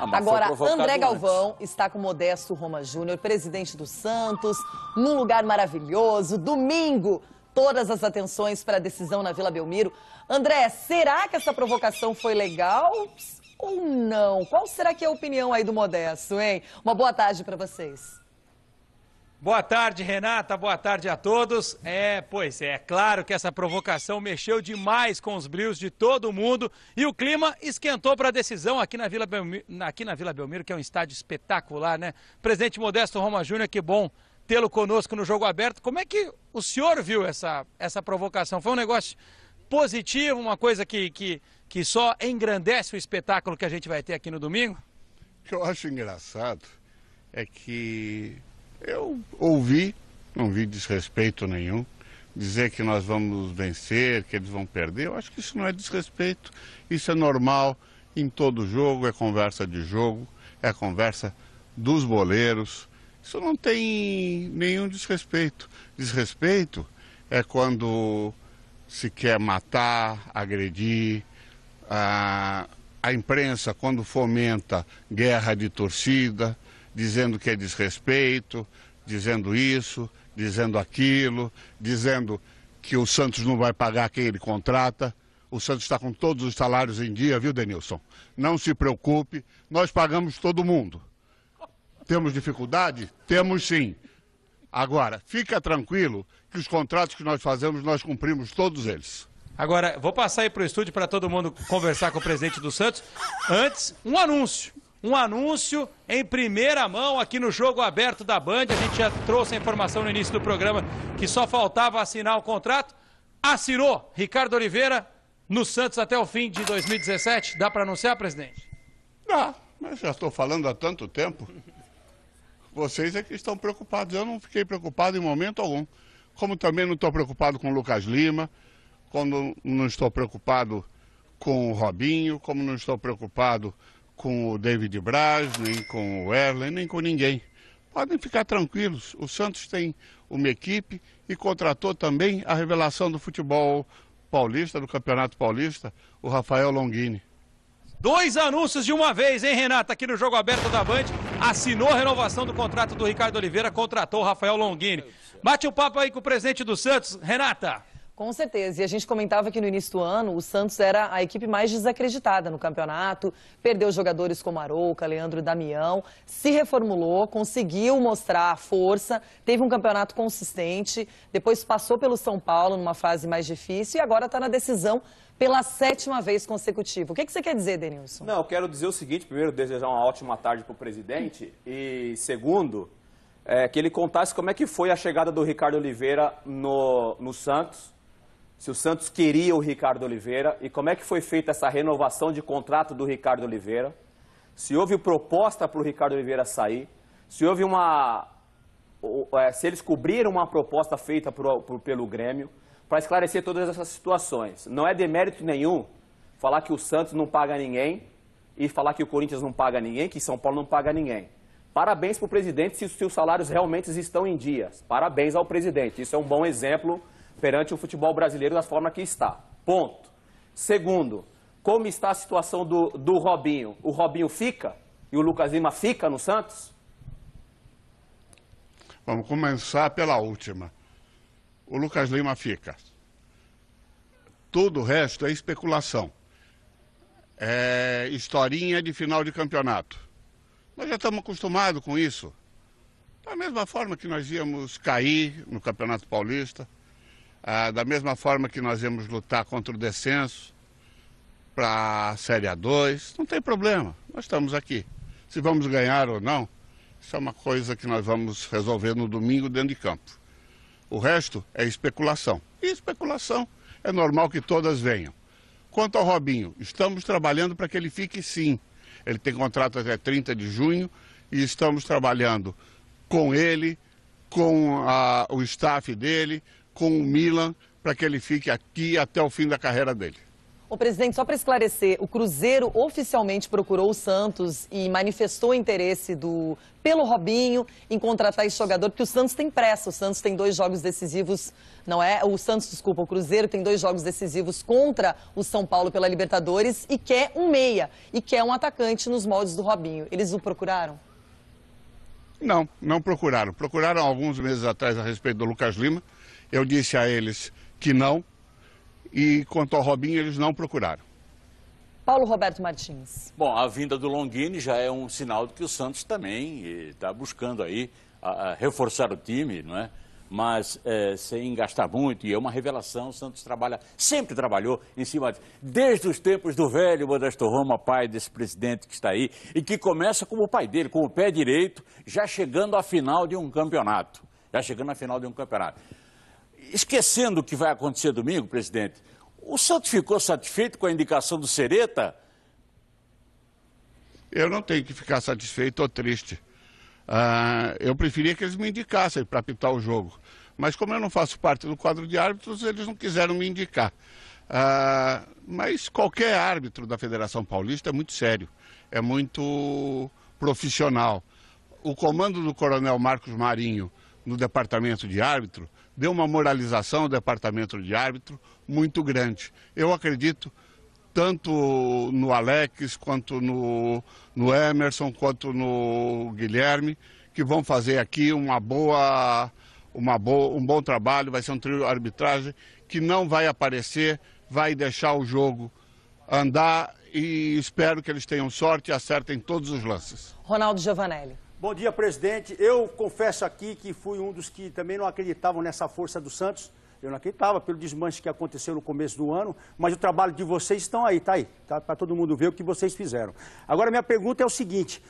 Ah, Agora, André Galvão antes. está com Modesto Roma Júnior, presidente do Santos, num lugar maravilhoso, domingo. Todas as atenções para a decisão na Vila Belmiro. André, será que essa provocação foi legal ou não? Qual será que é a opinião aí do Modesto, hein? Uma boa tarde para vocês. Boa tarde, Renata. Boa tarde a todos. É, pois é, é claro que essa provocação mexeu demais com os brios de todo mundo e o clima esquentou para a decisão aqui na, Vila Belmiro, aqui na Vila Belmiro, que é um estádio espetacular, né? Presidente Modesto Roma Júnior, que bom tê-lo conosco no jogo aberto. Como é que o senhor viu essa, essa provocação? Foi um negócio positivo, uma coisa que, que, que só engrandece o espetáculo que a gente vai ter aqui no domingo? O que eu acho engraçado é que eu ouvi, não vi desrespeito nenhum, dizer que nós vamos vencer, que eles vão perder. Eu acho que isso não é desrespeito, isso é normal em todo jogo, é conversa de jogo, é conversa dos boleiros. Isso não tem nenhum desrespeito. Desrespeito é quando se quer matar, agredir. A, a imprensa, quando fomenta guerra de torcida, dizendo que é desrespeito, dizendo isso, dizendo aquilo, dizendo que o Santos não vai pagar quem ele contrata. O Santos está com todos os salários em dia, viu, Denilson? Não se preocupe, nós pagamos todo mundo. Temos dificuldade? Temos sim. Agora, fica tranquilo que os contratos que nós fazemos, nós cumprimos todos eles. Agora, vou passar aí para o estúdio para todo mundo conversar com o presidente do Santos. Antes, um anúncio um anúncio em primeira mão aqui no jogo aberto da Band. A gente já trouxe a informação no início do programa que só faltava assinar o contrato. Assinou Ricardo Oliveira no Santos até o fim de 2017. Dá para anunciar, presidente? Dá, mas já estou falando há tanto tempo. Vocês é que estão preocupados. Eu não fiquei preocupado em momento algum. Como também não estou preocupado com o Lucas Lima, como não estou preocupado com o Robinho, como não estou preocupado com o David Braz, nem com o Erlen, nem com ninguém. Podem ficar tranquilos, o Santos tem uma equipe e contratou também a revelação do futebol paulista, do Campeonato Paulista, o Rafael Longini. Dois anúncios de uma vez, hein, Renata? Aqui no Jogo Aberto da Band. Assinou a renovação do contrato do Ricardo Oliveira, contratou o Rafael Longini. Bate o um papo aí com o presidente do Santos. Renata. Com certeza. E a gente comentava que no início do ano o Santos era a equipe mais desacreditada no campeonato, perdeu jogadores como Arouca, Leandro Damião, se reformulou, conseguiu mostrar a força, teve um campeonato consistente, depois passou pelo São Paulo numa fase mais difícil e agora está na decisão pela sétima vez consecutiva. O que, que você quer dizer, Denilson? Não, eu quero dizer o seguinte: primeiro, desejar uma ótima tarde para o presidente e, segundo, é, que ele contasse como é que foi a chegada do Ricardo Oliveira no, no Santos se o Santos queria o Ricardo Oliveira e como é que foi feita essa renovação de contrato do Ricardo Oliveira, se houve proposta para o Ricardo Oliveira sair, se houve uma... É, se eles cobriram uma proposta feita por, por, pelo Grêmio, para esclarecer todas essas situações. Não é demérito nenhum falar que o Santos não paga ninguém e falar que o Corinthians não paga ninguém, que São Paulo não paga ninguém. Parabéns para o presidente se, os os salários realmente estão em dias. Parabéns ao presidente. Isso é um bom exemplo perante o futebol brasileiro da forma que está. Ponto. Segundo, como está a situação do, do Robinho? O Robinho fica e o Lucas Lima fica no Santos? Vamos começar pela última. O Lucas Lima fica. Todo o resto é especulação. É historinha de final de campeonato. Nós já estamos acostumados com isso. Da mesma forma que nós íamos cair no Campeonato Paulista, ah, da mesma forma que nós íamos lutar contra o descenso para a Série A2, não tem problema, nós estamos aqui. Se vamos ganhar ou não, isso é uma coisa que nós vamos resolver no domingo dentro de campo. O resto é especulação. E especulação é normal que todas venham. Quanto ao Robinho, estamos trabalhando para que ele fique sim. Ele tem contrato até 30 de junho e estamos trabalhando com ele, com a, o staff dele, com o Milan para que ele fique aqui até o fim da carreira dele. O presidente, só para esclarecer, o Cruzeiro oficialmente procurou o Santos e manifestou interesse do pelo Robinho em contratar esse jogador, porque o Santos tem pressa. O Santos tem dois jogos decisivos, não é? O Santos, desculpa, o Cruzeiro tem dois jogos decisivos contra o São Paulo pela Libertadores e quer um meia e quer um atacante nos moldes do Robinho. Eles o procuraram? Não, não procuraram. Procuraram alguns meses atrás a respeito do Lucas Lima eu disse a eles que não, e quanto ao Robinho, eles não procuraram. Paulo Roberto Martins. Bom, a vinda do Longini já é um sinal de que o Santos também está eh, buscando aí a, a reforçar o time, não é? Mas é, sem gastar muito, e é uma revelação, o Santos trabalha, sempre trabalhou em cima de, desde os tempos do velho Modesto Roma, pai desse presidente que está aí, e que começa como o pai dele, com o pé direito, já chegando à final de um campeonato. Já chegando à final de um campeonato esquecendo o que vai acontecer domingo, presidente, o Santos ficou satisfeito com a indicação do Sereta? Eu não tenho que ficar satisfeito ou triste. Ah, eu preferia que eles me indicassem para apitar o jogo. Mas como eu não faço parte do quadro de árbitros, eles não quiseram me indicar. Ah, mas qualquer árbitro da Federação Paulista é muito sério, é muito profissional. O comando do Coronel Marcos Marinho no departamento de árbitro deu uma moralização ao departamento de árbitro muito grande. Eu acredito tanto no Alex, quanto no, no Emerson, quanto no Guilherme, que vão fazer aqui uma boa, uma boa, um bom trabalho, vai ser um trio arbitragem que não vai aparecer, vai deixar o jogo andar e espero que eles tenham sorte e acertem todos os lances. Ronaldo Giovanelli. Bom dia, presidente. Eu confesso aqui que fui um dos que também não acreditavam nessa força do Santos. Eu não acreditava pelo desmanche que aconteceu no começo do ano, mas o trabalho de vocês estão aí, tá aí, tá, para todo mundo ver o que vocês fizeram. Agora, minha pergunta é o seguinte,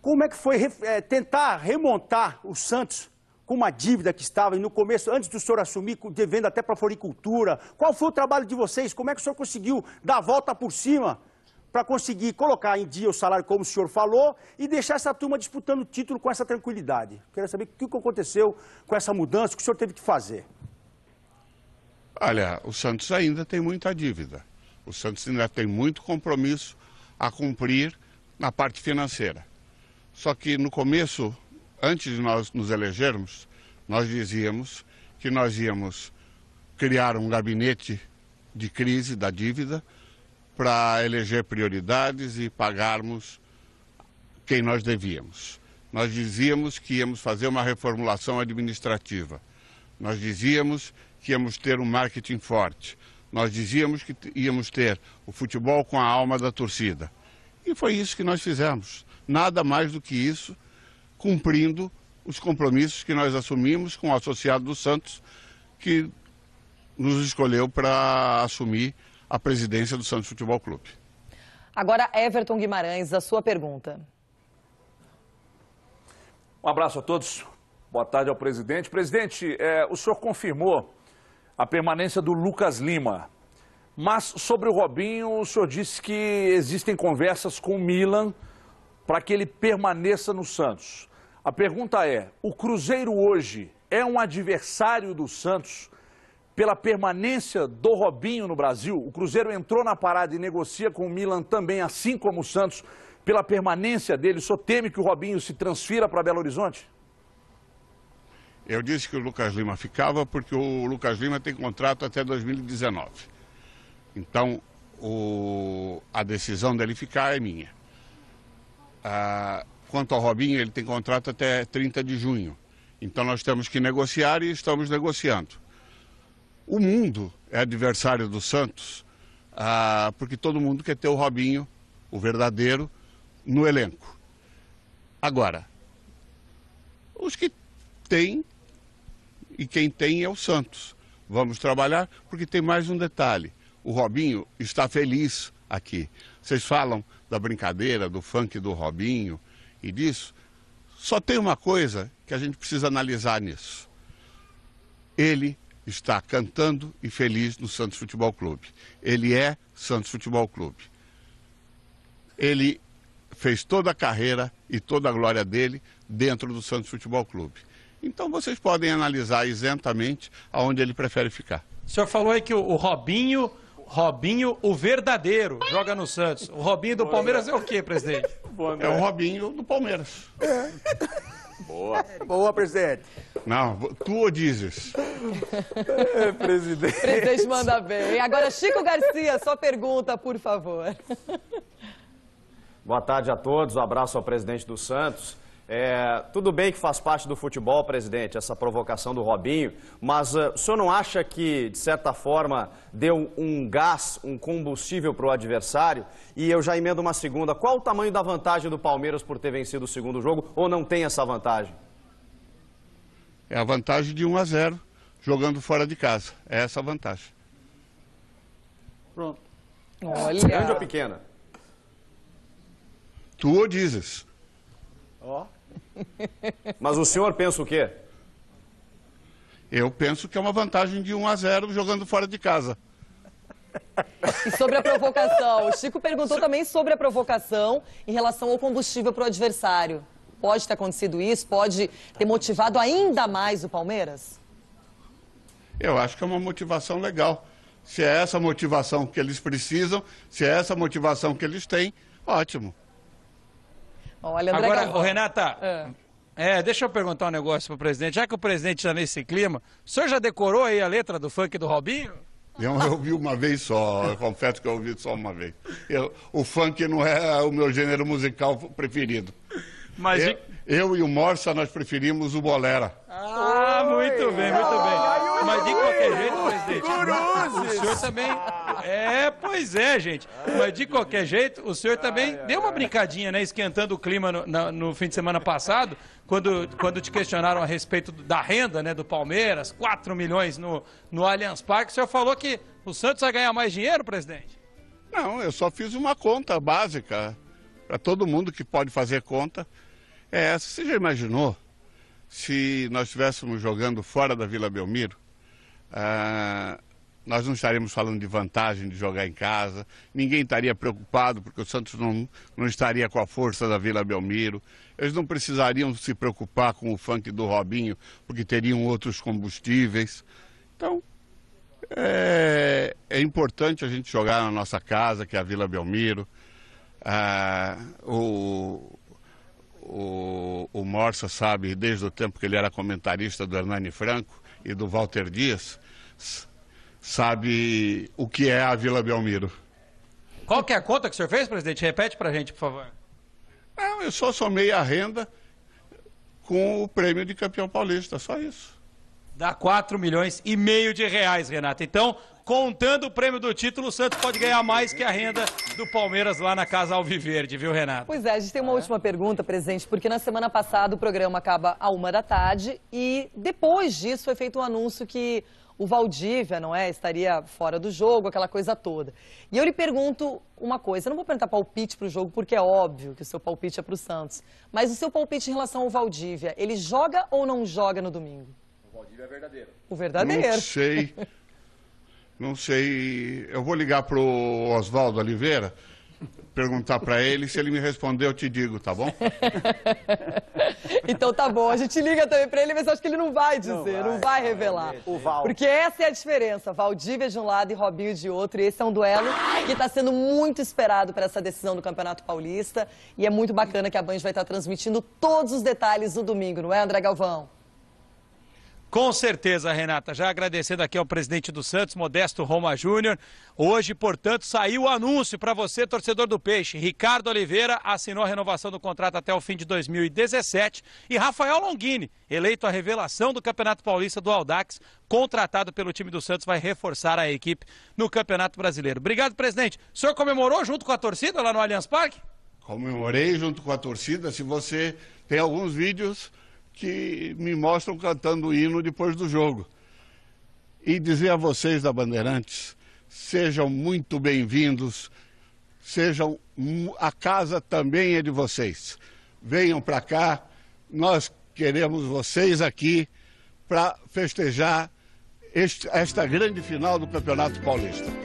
como é que foi é, tentar remontar o Santos com uma dívida que estava no começo, antes do senhor assumir, devendo até para a floricultura? Qual foi o trabalho de vocês? Como é que o senhor conseguiu dar a volta por cima para conseguir colocar em dia o salário, como o senhor falou, e deixar essa turma disputando o título com essa tranquilidade. Quero saber o que aconteceu com essa mudança, o que o senhor teve que fazer. Olha, o Santos ainda tem muita dívida. O Santos ainda tem muito compromisso a cumprir na parte financeira. Só que no começo, antes de nós nos elegermos, nós dizíamos que nós íamos criar um gabinete de crise da dívida, para eleger prioridades e pagarmos quem nós devíamos. Nós dizíamos que íamos fazer uma reformulação administrativa. Nós dizíamos que íamos ter um marketing forte. Nós dizíamos que íamos ter o futebol com a alma da torcida. E foi isso que nós fizemos. Nada mais do que isso, cumprindo os compromissos que nós assumimos com o associado do Santos, que nos escolheu para assumir a presidência do Santos Futebol Clube. Agora, Everton Guimarães, a sua pergunta. Um abraço a todos. Boa tarde ao presidente. Presidente, é, o senhor confirmou a permanência do Lucas Lima. Mas sobre o Robinho, o senhor disse que existem conversas com o Milan para que ele permaneça no Santos. A pergunta é: o Cruzeiro hoje é um adversário do Santos pela permanência do Robinho no Brasil, o Cruzeiro entrou na parada e negocia com o Milan também, assim como o Santos. Pela permanência dele, senhor teme que o Robinho se transfira para Belo Horizonte? Eu disse que o Lucas Lima ficava porque o Lucas Lima tem contrato até 2019. Então, o... a decisão dele ficar é minha. Ah, quanto ao Robinho, ele tem contrato até 30 de junho. Então, nós temos que negociar e estamos negociando. O mundo é adversário do Santos, ah, porque todo mundo quer ter o Robinho, o verdadeiro, no elenco. Agora, os que têm, e quem tem é o Santos. Vamos trabalhar, porque tem mais um detalhe. O Robinho está feliz aqui. Vocês falam da brincadeira, do funk do Robinho e disso. Só tem uma coisa que a gente precisa analisar nisso. Ele está cantando e feliz no Santos Futebol Clube. Ele é Santos Futebol Clube. Ele fez toda a carreira e toda a glória dele dentro do Santos Futebol Clube. Então vocês podem analisar isentamente aonde ele prefere ficar. O senhor falou aí que o, Robinho, Robinho, o verdadeiro, joga no Santos. O Robinho do Palmeiras é o quê, presidente? É o Robinho do Palmeiras. É. Boa. Boa, presidente. Não, tu ou dizes? É, presidente. O presidente manda bem. agora, Chico Garcia, só pergunta, por favor. Boa tarde a todos. Um abraço ao presidente do Santos. É, tudo bem que faz parte do futebol, presidente, essa provocação do Robinho, mas uh, o senhor não acha que, de certa forma, deu um gás, um combustível para o adversário? E eu já emendo uma segunda. Qual o tamanho da vantagem do Palmeiras por ter vencido o segundo jogo ou não tem essa vantagem? É a vantagem de 1 a 0, jogando fora de casa. É essa a vantagem. Pronto. Olha. Grande ou pequena? Tu ou dizes? Ó. Oh. Mas o senhor pensa o quê? Eu penso que é uma vantagem de 1 a 0 jogando fora de casa. E sobre a provocação, o Chico perguntou também sobre a provocação em relação ao combustível para o adversário. Pode ter acontecido isso? Pode ter motivado ainda mais o Palmeiras? Eu acho que é uma motivação legal. Se é essa motivação que eles precisam, se é essa motivação que eles têm, ótimo. Olha, André Agora, Galvão. Renata, é. é. deixa eu perguntar um negócio pro presidente. Já que o presidente está nesse clima, o senhor já decorou aí a letra do funk do Robinho? Eu, eu ouvi uma vez só, eu confesso que eu ouvi só uma vez. Eu, o funk não é o meu gênero musical preferido. Mas eu, eu e o Morsa, nós preferimos o Bolera. Ah, muito bem, muito bem. Mas de qualquer jeito, presidente, o senhor também é, pois é, gente. Mas de qualquer jeito, o senhor também ai, deu uma brincadinha, né? Esquentando o clima no, no, fim de semana passado, quando, quando te questionaram a respeito da renda, né? Do Palmeiras, 4 milhões no, no Allianz Parque. O senhor falou que o Santos vai ganhar mais dinheiro, presidente? Não, eu só fiz uma conta básica. Para todo mundo que pode fazer conta. É essa. Você já imaginou se nós estivéssemos jogando fora da Vila Belmiro? Ah, nós não estaríamos falando de vantagem de jogar em casa, ninguém estaria preocupado porque o Santos não, não estaria com a força da Vila Belmiro, eles não precisariam se preocupar com o funk do Robinho porque teriam outros combustíveis. Então, é, é importante a gente jogar na nossa casa, que é a Vila Belmiro. Ah, o, o, o Morsa sabe desde o tempo que ele era comentarista do Hernani Franco e do Walter Dias sabe o que é a Vila Belmiro. Qual que é a conta que o senhor fez, presidente? Repete para a gente, por favor. Não, eu só somei a renda com o prêmio de campeão paulista, só isso. Dá 4 milhões e meio de reais, Renata. Então, contando o prêmio do título, o Santos pode ganhar mais que a renda do Palmeiras lá na Casa Alviverde, viu, Renato? Pois é, a gente tem uma é. última pergunta, presidente, porque na semana passada o programa acaba à uma da tarde e depois disso foi feito um anúncio que o Valdívia, não é? Estaria fora do jogo, aquela coisa toda. E eu lhe pergunto uma coisa, eu não vou perguntar palpite para o jogo, porque é óbvio que o seu palpite é para o Santos, mas o seu palpite em relação ao Valdívia, ele joga ou não joga no domingo? O Valdívia é verdadeiro. O verdadeiro. Não sei, não sei, eu vou ligar para o Oswaldo Oliveira, perguntar para ele. Se ele me responder, eu te digo, tá bom? então tá bom. A gente liga também para ele, mas acho que ele não vai dizer, não vai, não vai revelar. O Val. Porque essa é a diferença. Valdívia de um lado e Robinho de outro. E esse é um duelo que está sendo muito esperado para essa decisão do Campeonato Paulista. E é muito bacana que a Band vai estar tá transmitindo todos os detalhes no domingo, não é, André Galvão? Com certeza, Renata. Já agradecendo aqui ao presidente do Santos, Modesto Roma Júnior. Hoje, portanto, saiu o anúncio para você, torcedor do Peixe. Ricardo Oliveira assinou a renovação do contrato até o fim de 2017 e Rafael Longini, eleito a revelação do Campeonato Paulista do Aldax, contratado pelo time do Santos, vai reforçar a equipe no Campeonato Brasileiro. Obrigado, presidente. O senhor comemorou junto com a torcida lá no Allianz Parque? Comemorei junto com a torcida. Se você tem alguns vídeos que me mostram cantando o hino depois do jogo. E dizer a vocês da Bandeirantes, sejam muito bem-vindos, sejam a casa também é de vocês. Venham para cá, nós queremos vocês aqui para festejar este, esta grande final do Campeonato Paulista.